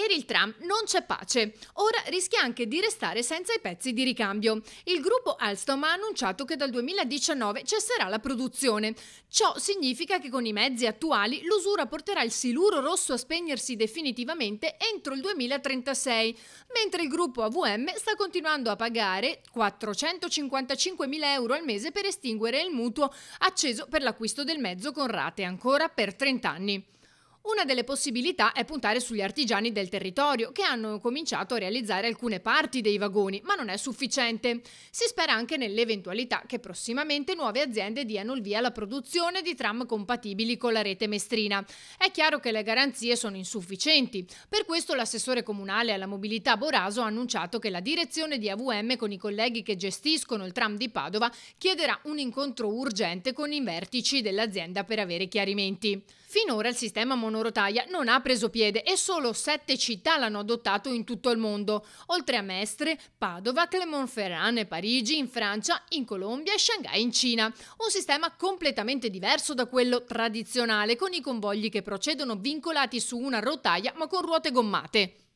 Per il tram non c'è pace. Ora rischia anche di restare senza i pezzi di ricambio. Il gruppo Alstom ha annunciato che dal 2019 cesserà la produzione. Ciò significa che con i mezzi attuali l'usura porterà il siluro rosso a spegnersi definitivamente entro il 2036, mentre il gruppo AVM sta continuando a pagare 455.000 euro al mese per estinguere il mutuo acceso per l'acquisto del mezzo con rate ancora per 30 anni. Una delle possibilità è puntare sugli artigiani del territorio che hanno cominciato a realizzare alcune parti dei vagoni, ma non è sufficiente. Si spera anche nell'eventualità che prossimamente nuove aziende diano il via alla produzione di tram compatibili con la rete mestrina. È chiaro che le garanzie sono insufficienti, per questo l'assessore comunale alla mobilità Boraso ha annunciato che la direzione di AVM con i colleghi che gestiscono il tram di Padova chiederà un incontro urgente con i vertici dell'azienda per avere chiarimenti. Finora il sistema mondiale Rotaia non ha preso piede e solo sette città l'hanno adottato in tutto il mondo, oltre a Mestre, Padova, Clermont-Ferrand e Parigi in Francia, in Colombia e Shanghai in Cina. Un sistema completamente diverso da quello tradizionale, con i convogli che procedono vincolati su una rotaia ma con ruote gommate.